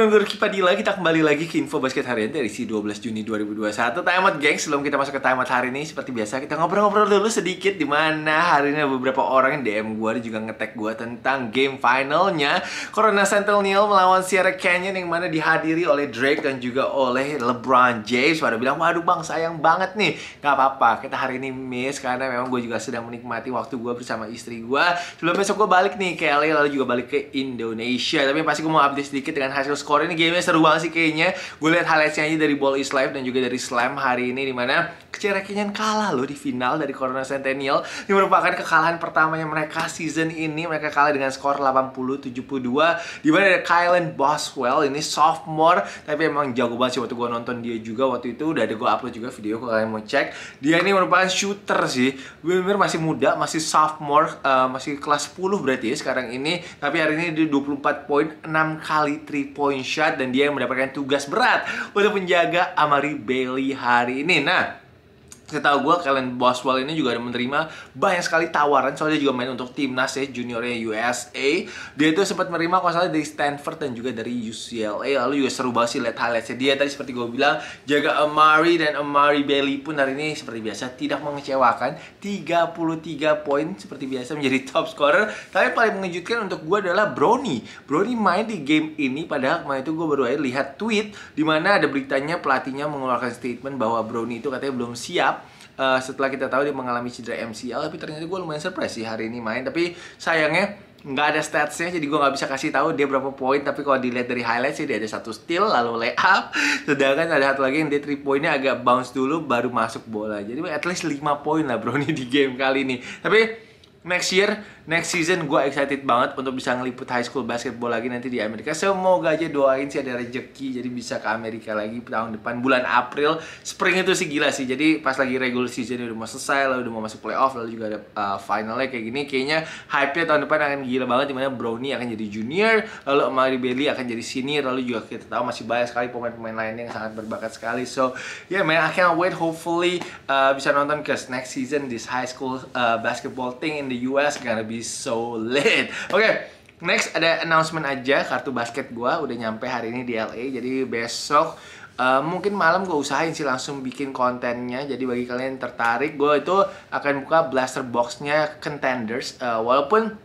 member kita Padilla, kita kembali lagi ke info basket hari ini dari si 12 Juni 2021 out, geng, sebelum kita masuk ke timeout hari ini Seperti biasa kita ngobrol-ngobrol dulu sedikit di mana hari ini beberapa orang yang DM gue juga ngetek gue tentang game finalnya Corona Centennial melawan Sierra Canyon yang mana dihadiri oleh Drake dan juga oleh LeBron James Pada bilang, waduh bang sayang banget nih Gak apa-apa, kita hari ini miss karena memang gue juga sedang menikmati waktu gue bersama istri gue Sebelum besok gue balik nih ke LA lalu juga balik ke Indonesia Tapi pasti gue mau update sedikit dengan hasil skor skor ini gamenya seru banget sih kayaknya gue lihat highlightsnya aja dari Ball is Life dan juga dari Slam hari ini dimana yang kalah loh di final dari Corona Centennial ini merupakan kekalahan pertamanya mereka season ini mereka kalah dengan skor 80-72 dimana ada Kylan Boswell ini sophomore tapi emang jago banget sih waktu gue nonton dia juga waktu itu udah ada gue upload juga video kalau kalian mau cek dia ini merupakan shooter sih bener masih muda masih sophomore uh, masih kelas 10 berarti ya sekarang ini tapi hari ini dia 24 poin 6 kali 3 point Shot dan dia yang mendapatkan tugas berat untuk menjaga Amari Bailey hari ini. Nah, tahu gue kalian Boswell ini juga ada menerima banyak sekali tawaran soalnya juga main untuk timnas ya juniornya USA dia itu sempat menerima kalau dari Stanford dan juga dari UCLA lalu juga seru banget sih lihat highlightsnya dia tadi seperti gue bilang jaga Amari dan Amari Bailey pun hari ini seperti biasa tidak mengecewakan 33 poin seperti biasa menjadi top scorer tapi paling mengejutkan untuk gue adalah Brony Brony main di game ini padahal kemarin itu gue baru aja lihat tweet dimana ada beritanya pelatihnya mengeluarkan statement bahwa Brony itu katanya belum siap uh, setelah kita tahu dia mengalami cedera MCL tapi ternyata gue lumayan surprise sih hari ini main tapi sayangnya nggak ada statsnya jadi gue nggak bisa kasih tahu dia berapa poin tapi kalau dilihat dari highlight sih dia ada satu steal lalu lay up sedangkan ada satu lagi yang dia three poinnya agak bounce dulu baru masuk bola jadi at least 5 poin lah bro nih di game kali ini tapi next year, next season gue excited banget untuk bisa ngeliput high school basketball lagi nanti di Amerika. Semoga aja doain sih ada rejeki jadi bisa ke Amerika lagi tahun depan bulan April. Spring itu sih gila sih. Jadi pas lagi regular season udah mau selesai, lalu udah mau masuk playoff, lalu juga ada uh, finalnya kayak gini. Kayaknya hype-nya tahun depan akan gila banget dimana Brownie akan jadi junior, lalu Amari Bailey akan jadi senior, lalu juga kita tahu masih banyak sekali pemain-pemain lain yang sangat berbakat sekali. So, yeah man, I can't wait hopefully uh, bisa nonton ke next season this high school uh, basketball thing in di the US gonna be so lit. Oke, okay, next ada announcement aja kartu basket gue udah nyampe hari ini di LA. Jadi besok Uh, mungkin malam gue usahain sih langsung bikin kontennya jadi bagi kalian yang tertarik gue itu akan buka blaster boxnya contenders uh, walaupun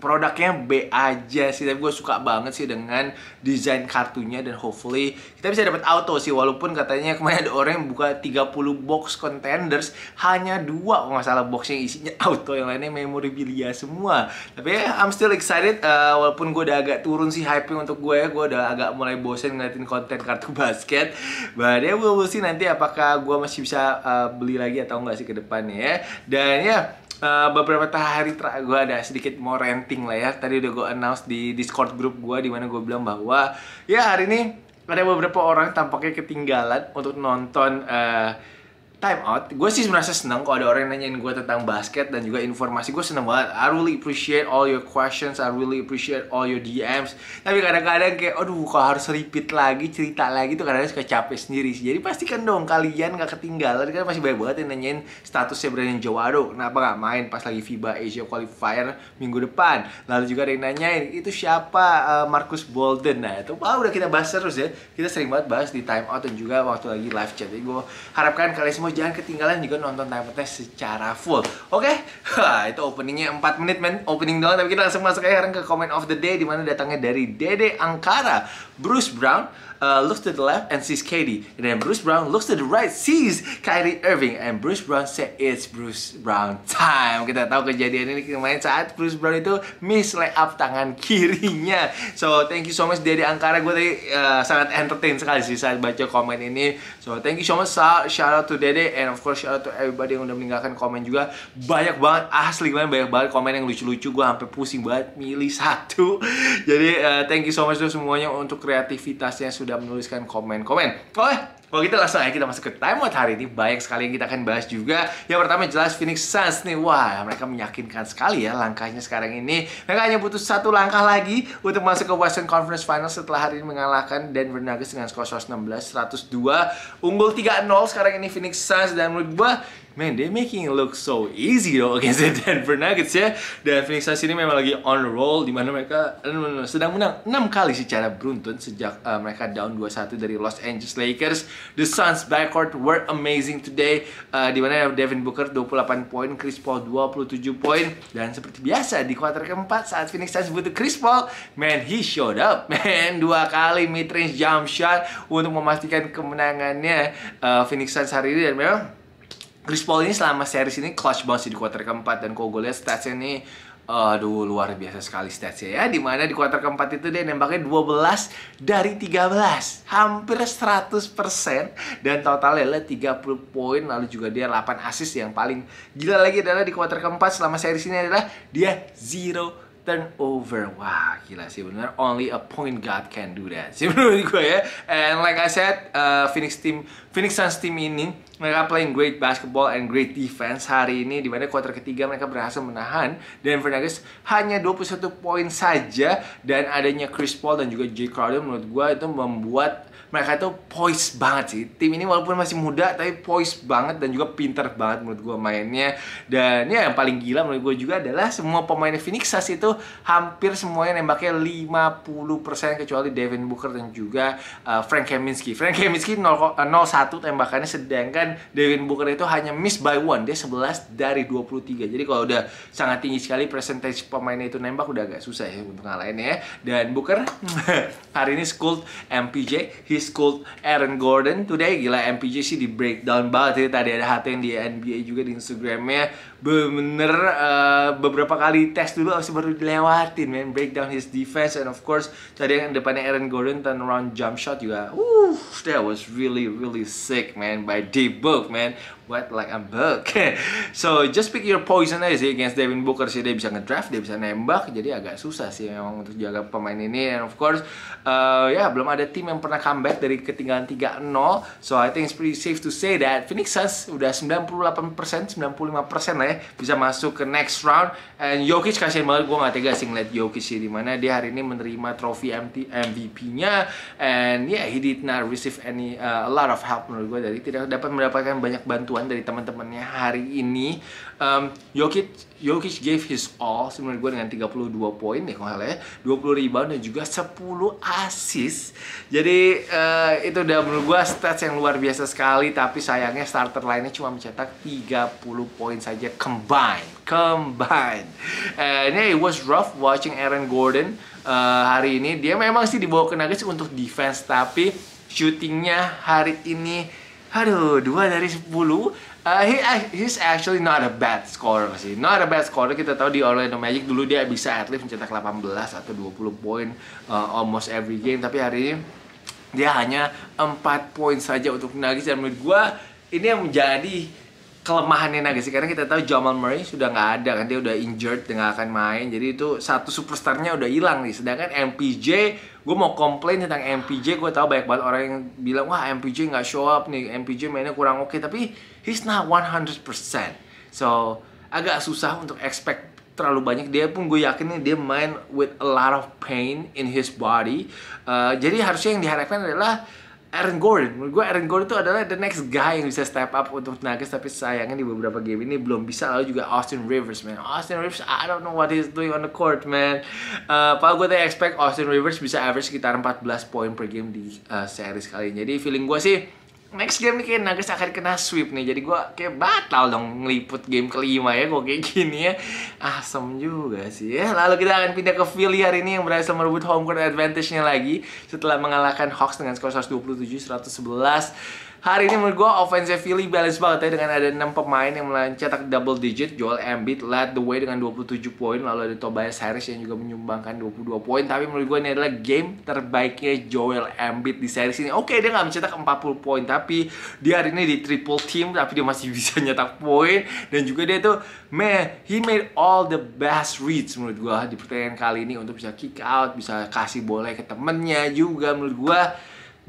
produknya B aja sih tapi gue suka banget sih dengan desain kartunya dan hopefully kita bisa dapat auto sih walaupun katanya kemarin ada orang yang buka 30 box contenders hanya dua kalau nggak salah box yang isinya auto yang lainnya memorabilia semua tapi I'm still excited uh, walaupun gue udah agak turun sih hype untuk gue ya, gue udah agak mulai bosen ngeliatin konten kartu basket but ya yeah, we see nanti apakah gue masih bisa uh, beli lagi atau enggak sih ke depannya ya dan ya yeah, Uh, beberapa hari terakhir gue ada sedikit mau renting lah ya tadi udah gue announce di discord grup gue di mana gue bilang bahwa ya hari ini ada beberapa orang tampaknya ketinggalan untuk nonton uh, time out gue sih merasa seneng kalau ada orang yang nanyain gue tentang basket dan juga informasi gue seneng banget I really appreciate all your questions I really appreciate all your DMs tapi kadang-kadang kayak aduh kok harus repeat lagi cerita lagi tuh kadang-kadang suka capek sendiri sih jadi pastikan dong kalian gak ketinggalan kan masih banyak banget yang nanyain statusnya Brandon Jawado kenapa gak main pas lagi FIBA Asia Qualifier minggu depan lalu juga ada yang nanyain itu siapa uh, Marcus Bolden nah itu wah, udah kita bahas terus ya kita sering banget bahas di time out dan juga waktu lagi live chat jadi gue harapkan kalian semua Oh, jangan ketinggalan juga nonton Time Test secara full. Oke? Okay? itu openingnya 4 menit men, opening doang tapi kita langsung masuk aja ke comment of the day Dimana datangnya dari Dede Angkara, Bruce Brown, uh, looks to the left and sees Katie. And then Bruce Brown looks to the right, sees Kyrie Irving. And Bruce Brown said, it's Bruce Brown time. Kita tahu kejadian ini kemarin saat Bruce Brown itu miss lay up tangan kirinya. So, thank you so much dari Angkara. Gue tadi uh, sangat entertain sekali sih saat baca komen ini. So, thank you so much. Shout out to Dede and of course shout out to everybody yang udah meninggalkan komen juga. Banyak banget, asli banget banyak banget komen yang lucu-lucu. Gue sampai pusing banget milih satu. Jadi, uh, thank you so much tuh semuanya untuk kreativitasnya sudah sudah menuliskan komen-komen. Oke, oh, eh, kalau gitu langsung aja kita masuk ke timeout hari ini. Banyak sekali yang kita akan bahas juga. Yang pertama jelas Phoenix Suns nih. Wah, mereka meyakinkan sekali ya langkahnya sekarang ini. Mereka hanya butuh satu langkah lagi untuk masuk ke Western Conference Finals setelah hari ini mengalahkan Denver Nuggets dengan skor 116-102. Unggul 3-0 sekarang ini Phoenix Suns. Dan menurut gue Man, they making it look so easy though against the Denver Nuggets ya. Dan Phoenix Suns ini memang lagi on the roll di mana mereka eh, sedang menang 6 kali secara beruntun sejak uh, mereka down 2-1 dari Los Angeles Lakers. The Suns backcourt were amazing today uh, di mana Devin Booker 28 poin, Chris Paul 27 poin dan seperti biasa di kuarter keempat saat Phoenix Suns butuh Chris Paul, man he showed up. Man, dua kali mid range jump shot untuk memastikan kemenangannya uh, Phoenix Suns hari ini dan memang Chris Paul ini selama series ini clutch banget sih di kuarter keempat dan kalau gue lihat statsnya ini Aduh luar biasa sekali statsnya ya di mana di kuarter keempat itu dia nembaknya 12 dari 13 Hampir 100% Dan totalnya 30 poin Lalu juga dia 8 assist yang paling gila lagi adalah di kuarter keempat selama series ini adalah Dia zero turnover. Wah, gila sih benar. Only a point guard can do that. Sih menurut gue ya. And like I said, uh, Phoenix team, Phoenix Suns team ini mereka playing great basketball and great defense hari ini di mana kuarter ketiga mereka berhasil menahan Denver Nuggets hanya 21 poin saja dan adanya Chris Paul dan juga Jay Crowder menurut gue itu membuat mereka itu poise banget sih tim ini walaupun masih muda tapi poise banget dan juga pinter banget menurut gue mainnya dan ya yang paling gila menurut gue juga adalah semua pemain Phoenix Suns itu hampir semuanya nembaknya 50% kecuali Devin Booker dan juga uh, Frank Kaminsky Frank Kaminsky 0, eh, tembakannya sedangkan Devin Booker itu hanya miss by one dia 11 dari 23 jadi kalau udah sangat tinggi sekali presentasi pemainnya itu nembak udah agak susah ya untuk ngalahin ya dan Booker hari ini scold MPJ this called Aaron Gordon today. Gila MPJ sih di breakdown banget ya. Tadi ada HTN di NBA juga di Instagramnya bener uh, beberapa kali tes dulu harus baru dilewatin man break down his defense and of course tadi yang depannya Aaron Gordon turn around jump shot juga uh that was really really sick man by Dave Book man what like a bug so just pick your poison aja sih against Devin Booker sih dia bisa ngedraft dia bisa nembak jadi agak susah sih memang untuk jaga pemain ini and of course uh, ya yeah, belum ada tim yang pernah comeback dari ketinggalan 3-0 so I think it's pretty safe to say that Phoenix Suns udah 98% 95% lah ya, bisa masuk ke next round and Jokic kasihan banget gue gak tega sih ngeliat Jokic sih dimana dia hari ini menerima trofi MVP-nya and yeah he did not receive any uh, a lot of help menurut gue jadi tidak dapat mendapatkan banyak bantuan dari teman-temannya hari ini um, Jokic Jokic gave his all sebenarnya gue dengan 32 poin ya kalau ya 20 rebound dan juga 10 assist jadi uh, itu udah menurut gue stats yang luar biasa sekali tapi sayangnya starter lainnya cuma mencetak 30 poin saja combined combined and yeah, it was rough watching Aaron Gordon uh, hari ini dia memang sih dibawa ke Nuggets untuk defense tapi shootingnya hari ini Aduh, 2 dari 10 Uh, he, uh, he's actually not a bad scorer sih. Not a bad scorer. Kita tahu di Orlando Magic dulu dia bisa at least mencetak 18 atau 20 poin uh, almost every game. Tapi hari ini dia hanya 4 poin saja untuk Nuggets dan menurut gua ini yang menjadi kelemahannya sih karena kita tahu Jamal Murray sudah nggak ada kan dia udah injured dan akan main jadi itu satu superstarnya udah hilang nih sedangkan MPJ gue mau komplain tentang MPJ gue tahu banyak banget orang yang bilang wah MPJ nggak show up nih MPJ mainnya kurang oke okay. tapi he's not 100% so agak susah untuk expect terlalu banyak dia pun gue yakin nih dia main with a lot of pain in his body uh, jadi harusnya yang diharapkan adalah Aaron Gordon. Menurut gue Aaron Gordon itu adalah the next guy yang bisa step up untuk Nuggets tapi sayangnya di beberapa game ini belum bisa. Lalu juga Austin Rivers, man. Austin Rivers, I don't know what he's doing on the court, man. Uh, Pak gue tadi expect Austin Rivers bisa average sekitar 14 poin per game di uh, series kali ini. Jadi feeling gue sih next game nih kayak Nuggets akan kena sweep nih jadi gue kayak batal dong ngeliput game kelima ya gue kayak gini ya asem juga sih ya lalu kita akan pindah ke Philly hari ini yang berhasil merebut home court advantage-nya lagi setelah mengalahkan Hawks dengan skor 127 111 hari ini menurut gue offensive Philly balance banget ya dengan ada 6 pemain yang mencetak double digit. Joel Embiid led the way dengan 27 poin, lalu ada Tobias Harris yang juga menyumbangkan 22 poin. Tapi menurut gue ini adalah game terbaiknya Joel Embiid di series ini. Oke, dia nggak mencetak 40 poin, tapi dia hari ini di triple team, tapi dia masih bisa nyetak poin dan juga dia tuh man, he made all the best reads menurut gue di pertandingan kali ini untuk bisa kick out, bisa kasih boleh ke temennya juga menurut gue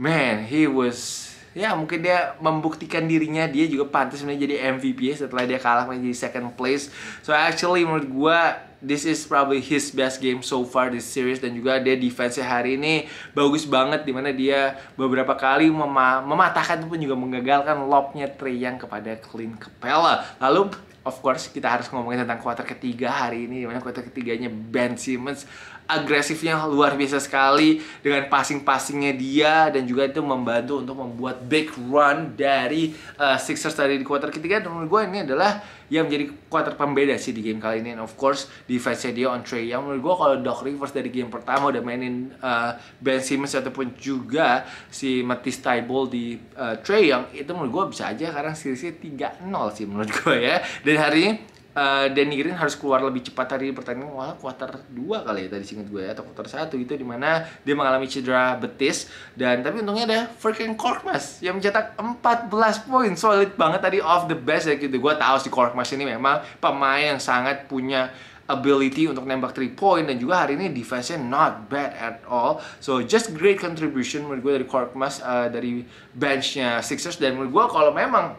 man, he was ya mungkin dia membuktikan dirinya dia juga pantas sebenarnya jadi MVP ya setelah dia kalah menjadi second place so actually menurut gue this is probably his best game so far this series dan juga dia defense hari ini bagus banget dimana dia beberapa kali mem mematahkan pun juga menggagalkan lobnya Trey yang kepada Clint Capella lalu of course kita harus ngomongin tentang kuarter ketiga hari ini dimana kuarter ketiganya Ben Simmons agresifnya luar biasa sekali dengan passing-passingnya dia dan juga itu membantu untuk membuat big run dari uh, Sixers tadi di quarter ketiga dan menurut gue ini adalah yang menjadi quarter pembeda sih di game kali ini and of course defense face dia on Trey Yang menurut gue kalau Doc Rivers dari game pertama udah mainin uh, Ben Simmons ataupun juga si Matisse Tybal di uh, eh, Trey Young itu menurut gue bisa aja karena series 3-0 sih menurut gue ya dan hari ini uh, eh, Green harus keluar lebih cepat dari pertandingan malah quarter 2 kali ya tadi singkat gue ya atau quarter 1 itu dimana dia mengalami cedera betis dan tapi untungnya ada freaking Korkmas yang mencetak 14 poin solid banget tadi off the best ya gitu gue tahu si Korkmas ini memang pemain yang sangat punya ability untuk nembak 3 point dan juga hari ini defense-nya not bad at all. So just great contribution menurut gue dari Korkmas uh, eh, dari bench-nya Sixers dan menurut gue kalau memang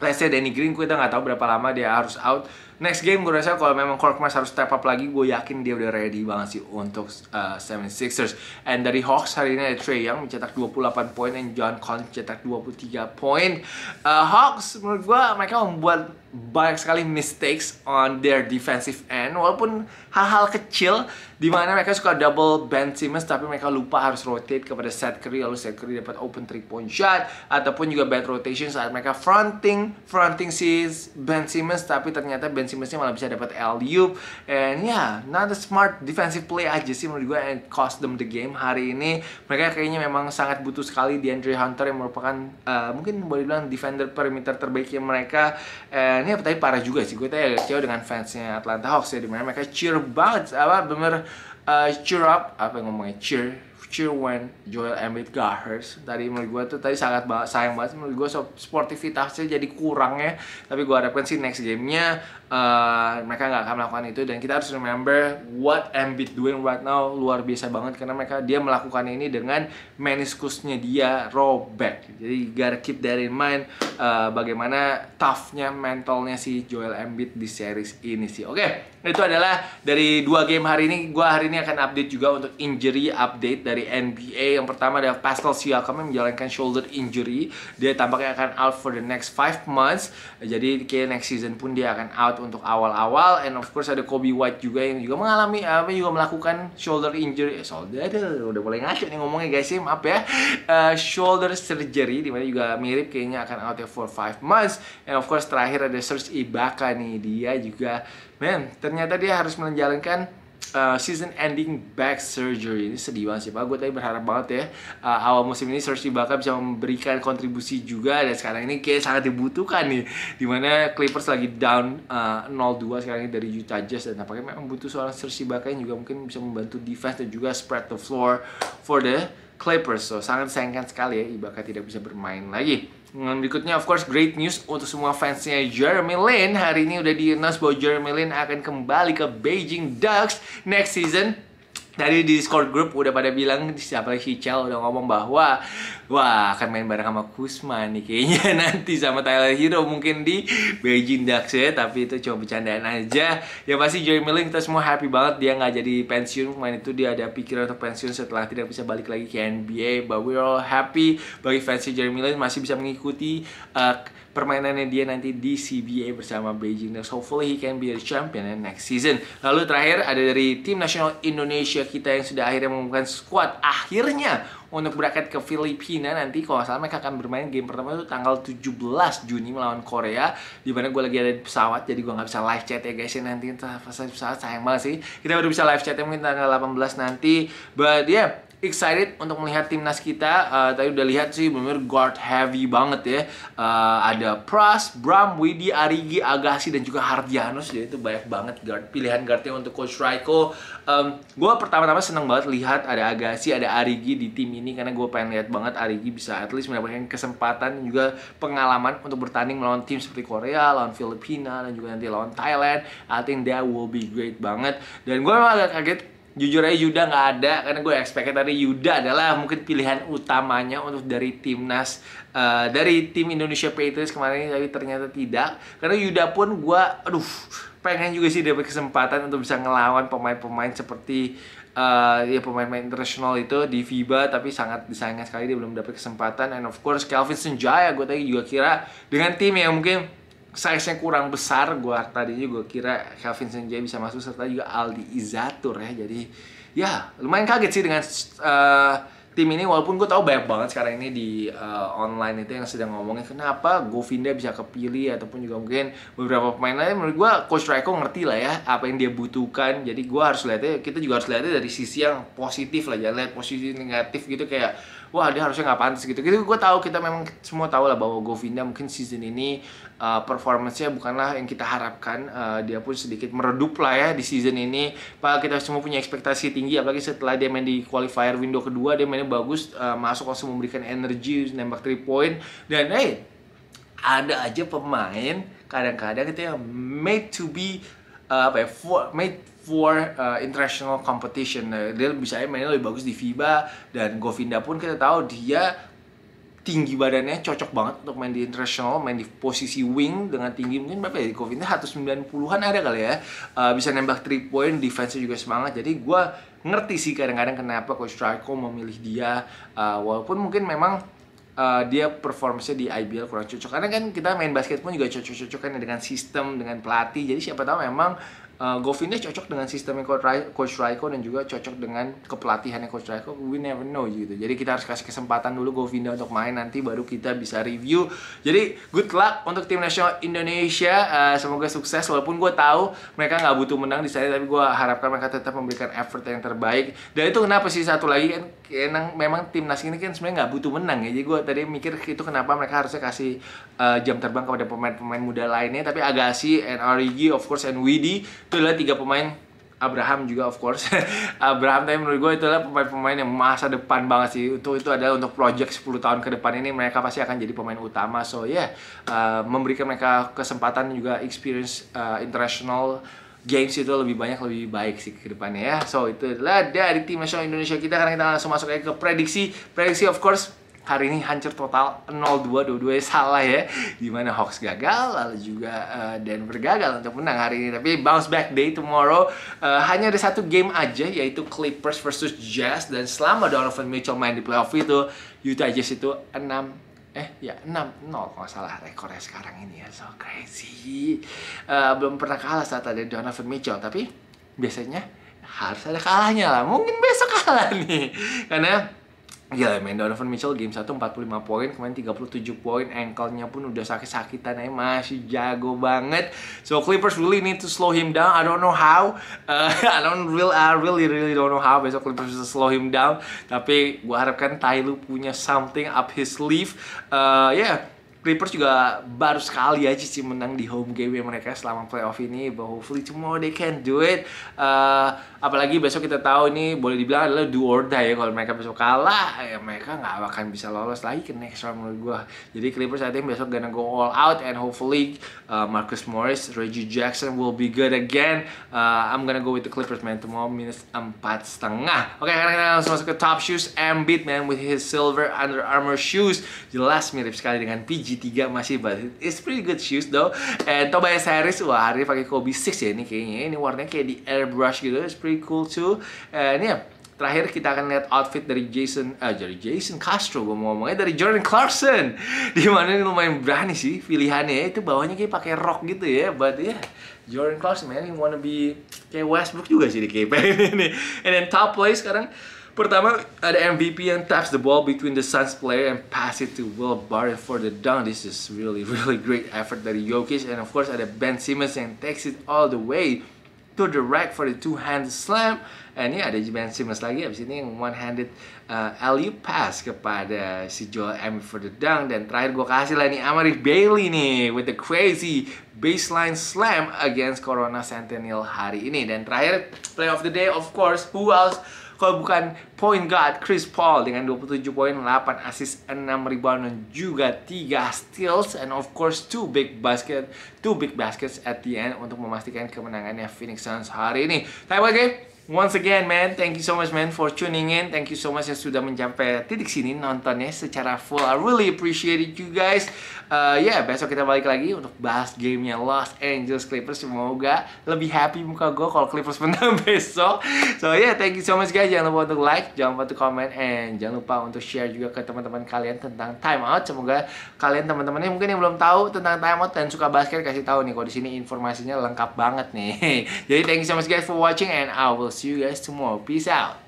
let's say Danny Green kita nggak tahu berapa lama dia harus out next game gue rasa kalau memang Kirk Mas harus step up lagi gue yakin dia udah ready banget sih untuk uh, 76ers and dari Hawks hari ini ada Trey Young mencetak 28 poin dan John Collins mencetak 23 poin uh, Hawks menurut gue mereka membuat banyak sekali mistakes on their defensive end walaupun hal-hal kecil dimana mereka suka double Ben Simmons tapi mereka lupa harus rotate kepada set Curry lalu set Curry dapat open three point shot ataupun juga bad rotation saat mereka fronting fronting si Ben Simmons tapi ternyata Ben Simmonsnya malah bisa dapat alley-oop and yeah not a smart defensive play aja sih menurut gue and cost them the game hari ini mereka kayaknya memang sangat butuh sekali di Andre Hunter yang merupakan uh, mungkin boleh bilang defender perimeter terbaiknya mereka and ya yeah, tapi parah juga sih gue agak kecewa dengan fansnya Atlanta Hawks ya dimana mereka cheer banget apa bener uh, cheer up apa yang ngomongnya cheer cheer when Joel Embiid got hurt. Tadi menurut gue tuh tadi sangat sayang banget menurut gue so, sportivitasnya jadi kurang ya. Tapi gue harapkan sih next gamenya uh, mereka nggak akan melakukan itu dan kita harus remember what Embiid doing right now luar biasa banget karena mereka dia melakukan ini dengan meniskusnya dia robek jadi gotta keep that in mind uh, bagaimana toughnya mentalnya si Joel Embiid di series ini sih oke okay, itu adalah dari dua game hari ini gua hari ini akan update juga untuk injury update dari NBA yang pertama adalah Pascal Siakam yang menjalankan shoulder injury dia tampaknya akan out for the next 5 months jadi kayak next season pun dia akan out untuk awal-awal and of course ada Kobe White juga yang juga mengalami apa juga melakukan shoulder injury eh, shoulder udah boleh ngaco nih ngomongnya guys ya maaf ya uh, shoulder surgery dimana juga mirip kayaknya akan out ya for five months and of course terakhir ada Serge Ibaka nih dia juga men, ternyata dia harus menjalankan uh, season ending back surgery ini sedih banget sih pak gue tadi berharap banget ya uh, awal musim ini Serge Ibaka bisa memberikan kontribusi juga dan sekarang ini kayak sangat dibutuhkan nih dimana Clippers lagi down uh, 0-2 sekarang ini dari Utah Jazz dan apakah memang butuh seorang Serge Ibaka yang juga mungkin bisa membantu defense dan juga spread the floor for the Clippers so sangat sayangkan sekali ya Ibaka tidak bisa bermain lagi dan berikutnya of course great news untuk semua fansnya Jeremy Lin Hari ini udah di announce bahwa Jeremy Lin akan kembali ke Beijing Ducks next season tadi di Discord group udah pada bilang siapa si Chel udah ngomong bahwa Wah, akan main bareng sama Kusma nih kayaknya nanti sama Tyler Hero mungkin di Beijing Ducks ya, tapi itu cuma bercandaan aja. Ya pasti Joy Milling kita semua happy banget dia nggak jadi pensiun main itu dia ada pikiran untuk pensiun setelah tidak bisa balik lagi ke NBA, but we're all happy bagi fans Joy Milling masih bisa mengikuti uh, permainannya dia nanti di CBA bersama Beijing Ducks. Hopefully he can be the champion in next season. Lalu terakhir ada dari tim nasional Indonesia kita yang sudah akhirnya mengumumkan squad akhirnya untuk berangkat ke Filipina nanti kalau salah mereka akan bermain game pertama itu tanggal 17 Juni melawan Korea di mana gue lagi ada di pesawat jadi gue nggak bisa live chat ya guys ya nanti pas pesawat sayang banget sih kita baru bisa live chatnya mungkin tanggal 18 nanti but yeah excited untuk melihat timnas kita. Uh, tadi udah lihat sih bener guard heavy banget ya. Uh, ada Pras, Bram, Widi, Arigi, Agassi dan juga Hardianus. Jadi itu banyak banget guard pilihan guardnya untuk coach Raiko. Um, gue pertama-tama seneng banget lihat ada Agassi, ada Arigi di tim ini karena gue pengen lihat banget Arigi bisa at least mendapatkan kesempatan dan juga pengalaman untuk bertanding melawan tim seperti Korea, lawan Filipina dan juga nanti lawan Thailand. I think that will be great banget. Dan gue memang agak kaget jujur aja Yuda nggak ada karena gue expect tadi Yuda adalah mungkin pilihan utamanya untuk dari timnas uh, dari tim Indonesia Patriots kemarin tapi ternyata tidak karena Yuda pun gue aduh pengen juga sih dapat kesempatan untuk bisa ngelawan pemain-pemain seperti uh, ya pemain-pemain internasional itu di FIBA tapi sangat disayangkan sekali dia belum dapat kesempatan and of course Calvin Senjaya gue tadi juga kira dengan tim yang mungkin size-nya kurang besar gue tadinya gue kira Kevin Sanjay bisa masuk serta juga Aldi Izatur ya jadi ya lumayan kaget sih dengan uh, tim ini walaupun gue tahu banyak banget sekarang ini di uh, online itu yang sedang ngomongin kenapa Govinda bisa kepilih ataupun juga mungkin beberapa pemain lain menurut gue coach Raiko ngerti lah ya apa yang dia butuhkan jadi gue harus lihatnya kita juga harus lihatnya dari sisi yang positif lah jangan lihat posisi negatif gitu kayak wah dia harusnya nggak pantas gitu gitu gue tahu kita memang semua tahu lah bahwa Govinda mungkin season ini uh, performance-nya bukanlah yang kita harapkan uh, dia pun sedikit meredup lah ya di season ini pak kita semua punya ekspektasi tinggi apalagi setelah dia main di qualifier window kedua dia mainnya bagus uh, masuk langsung memberikan energi nembak 3 point dan eh hey, ada aja pemain kadang-kadang kita yang made to be uh, apa ya for, made for uh, international competition. Nah, dia bisa mainnya lebih bagus di FIBA dan Govinda pun kita tahu dia tinggi badannya cocok banget untuk main di international, main di posisi wing dengan tinggi mungkin berapa ya Govinda 190-an ada kali ya. Uh, bisa nembak 3 point, defense juga semangat. Jadi gua ngerti sih kadang-kadang kenapa coach Traco memilih dia uh, walaupun mungkin memang uh, dia performance di IBL kurang cocok karena kan kita main basket pun juga cocok cocok kan dengan sistem dengan pelatih jadi siapa tahu memang uh, Govinda cocok dengan sistemnya Coach Raiko dan juga cocok dengan kepelatihannya Coach Raiko we never know gitu jadi kita harus kasih kesempatan dulu Govinda untuk main nanti baru kita bisa review jadi good luck untuk tim nasional Indonesia uh, semoga sukses walaupun gue tahu mereka nggak butuh menang di sana tapi gue harapkan mereka tetap memberikan effort yang terbaik dan itu kenapa sih satu lagi kan Enang, memang timnas ini kan sebenarnya nggak butuh menang ya. Jadi gue tadi mikir itu kenapa mereka harusnya kasih uh, jam terbang kepada pemain-pemain muda lainnya. Tapi Agassi and Origi of course and Widi itu adalah tiga pemain Abraham juga of course Abraham tapi menurut gue itu adalah pemain-pemain yang masa depan banget sih untuk itu adalah untuk project 10 tahun ke depan ini mereka pasti akan jadi pemain utama so ya yeah, uh, memberikan mereka kesempatan juga experience uh, international games itu lebih banyak lebih baik sih ke depannya ya. So itu adalah dari tim nasional Indonesia kita karena kita langsung masuk ke prediksi. Prediksi of course hari ini hancur total 0-2 dua ya, salah ya dimana Hawks gagal lalu juga uh, Denver gagal untuk menang hari ini tapi bounce back day tomorrow uh, hanya ada satu game aja yaitu Clippers versus Jazz dan selama Donovan Mitchell main di playoff itu Utah Jazz itu 6 eh ya 6-0 kalau salah rekornya sekarang ini ya so crazy uh, belum pernah kalah saat ada Donovan Mitchell tapi biasanya harus ada kalahnya lah mungkin besok kalah nih karena Gila, main Donovan Mitchell game 1 45 poin, kemarin 37 poin, ankle-nya pun udah sakit-sakitan aja, masih jago banget. So Clippers really need to slow him down. I don't know how. Uh, I don't really, I really really don't know how besok Clippers bisa slow him down. Tapi gue harapkan Tyloo punya something up his sleeve. Uh, yeah, Clippers juga baru sekali aja sih menang di home game mereka selama playoff ini. But hopefully tomorrow they can do it. Uh, apalagi besok kita tahu ini boleh dibilang adalah do or die ya. Kalau mereka besok kalah, ya mereka nggak akan bisa lolos lagi ke next round menurut gue. Jadi Clippers I think besok gonna go all out and hopefully uh, Marcus Morris, Reggie Jackson will be good again. Uh, I'm gonna go with the Clippers man tomorrow minus 4 setengah. Oke, okay, sekarang kita langsung masuk ke top shoes. Embiid man with his silver Under Armour shoes jelas mirip sekali dengan PJ G3 masih but it's pretty good shoes though and Tobias Harris wah hari ini pakai Kobe 6 ya ini kayaknya ya. ini warnanya kayak di airbrush gitu it's pretty cool too and yeah terakhir kita akan lihat outfit dari Jason eh dari Jason Castro gue mau ngomongnya dari Jordan Clarkson di mana ini lumayan berani sih pilihannya ya. itu bawahnya kayak pakai rock gitu ya but ya yeah, Jordan Clarkson man he wanna be kayak Westbrook juga sih di KPL ini and then top place sekarang Pertama ada MVP yang taps the ball between the Suns player and pass it to Will Barton for the dunk. This is really really great effort dari Jokic and of course ada Ben Simmons yang takes it all the way to the rack for the two hand slam. And yeah ada Ben Simmons lagi abis ini yang one handed uh, alley pass kepada si Joel Embiid for the dunk dan terakhir gue kasih lah nih Amari Bailey nih with the crazy baseline slam against Corona Centennial hari ini dan terakhir play of the day of course who else kalau bukan point guard Chris Paul dengan 27 poin, 8 assist, 6 rebound dan juga 3 steals and of course two big basket, two big baskets at the end untuk memastikan kemenangannya Phoenix Suns hari ini. oke, okay? Once again, man, thank you so much, man, for tuning in. Thank you so much yang sudah mencapai titik sini nontonnya secara full. I really appreciate it, you guys. Uh, ya, yeah, besok kita balik lagi untuk bahas gamenya Los Angeles Clippers. Semoga lebih happy muka gue kalau Clippers menang besok. So yeah, thank you so much, guys. Jangan lupa untuk like, jangan lupa untuk comment, and jangan lupa untuk share juga ke teman-teman kalian tentang time out. Semoga kalian teman-temannya teman mungkin yang belum tahu tentang time out dan suka basket kasih tahu nih. Kalau di sini informasinya lengkap banget nih. Jadi thank you so much, guys, for watching, and I will see you guys tomorrow. Peace out.